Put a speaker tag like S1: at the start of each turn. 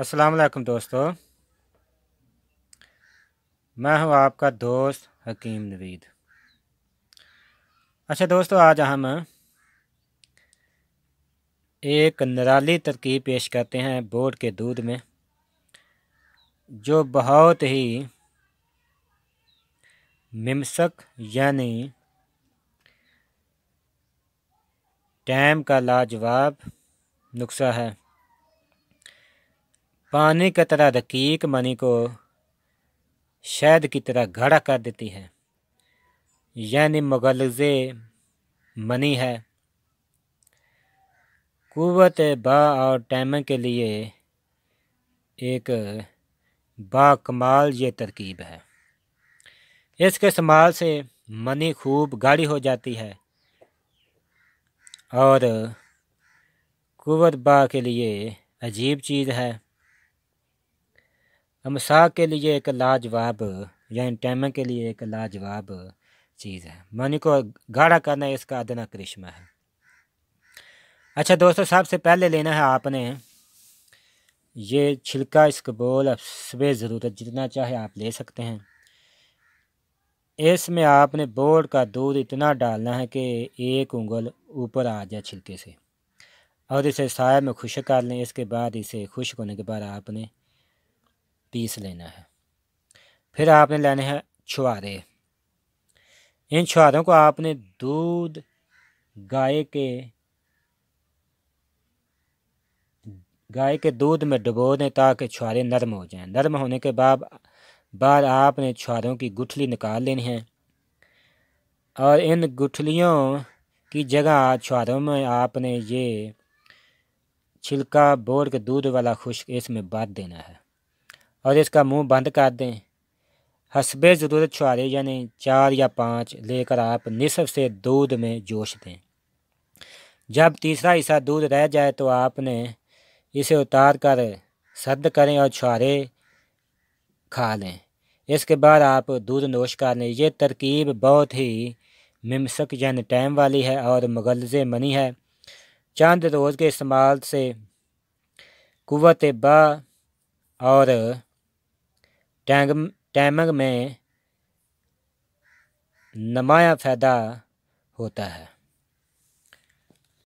S1: السلام علیکم دوستو میں ہوں آپ کا دوست حکیم نوید اچھا دوستو آج ہم ایک نرالی ترکیب پیش کرتے ہیں بورڈ کے دودھ میں جو بہت ہی ممسک یعنی ٹیم کا لاجواب نسخہ ہے پانی کی طرح رقیق منی کو شہد کی طرح گھڑا کر دیتی ہے یعنی مغلز منی ہے قوت با اور ٹیم کے لیے ایک با کمال یہ ترکیب ہے اس کے استعمال سے منی خوب گاڑی ہو جاتی ہے اور قوت با کے لیے عجیب چیز ہے مسا کے لیے ایک لاجواب یا یعنی ٹیمن کے لیے ایک لاجواب چیز ہے منی کو گاڑا کرنا اس کا ادنا کرشمہ ہے اچھا دوستو سب سے پہلے لینا ہے آپ نے یہ چھلکا اس کے بول افسبۂ ضرورت جتنا چاہے آپ لے سکتے ہیں اس میں آپ نے بورڈ کا دودھ اتنا ڈالنا ہے کہ ایک انگل اوپر آ جائے چھلکے سے اور اسے سائے میں خشک کر لیں اس کے بعد اسے خشک ہونے کے بعد آپ نے پیس لینا ہے پھر آپ نے لینے ہیں چھوارے ان چھواروں کو آپ نے دودھ گائے کے گائے کے دودھ میں ڈبو دیں تاکہ چھوارے نرم ہو جائیں نرم ہونے کے بعد بعد آپ نے چھواروں کی گٹھلی نکال لینی ہے اور ان گٹھلیوں کی جگہ چھواروں میں آپ نے یہ چھلکا بور کے دودھ والا خشک اس میں بات دینا ہے اور اس کا منہ بند کر دیں حسب ضرورت چھوارے یعنی چار یا پانچ لے کر آپ نصف سے دودھ میں جوش دیں جب تیسرا حصہ دودھ رہ جائے تو آپ نے اسے اتار کر سرد کریں اور چھوارے کھا لیں اس کے بعد آپ دودھ نوش کر لیں یہ ترکیب بہت ہی ممسک یعنی ٹائم والی ہے اور مغلز منی ہے چاند روز کے استعمال سے قوت با اور ٹینگ ٹیمنگ میں نمایاں فائدہ ہوتا ہے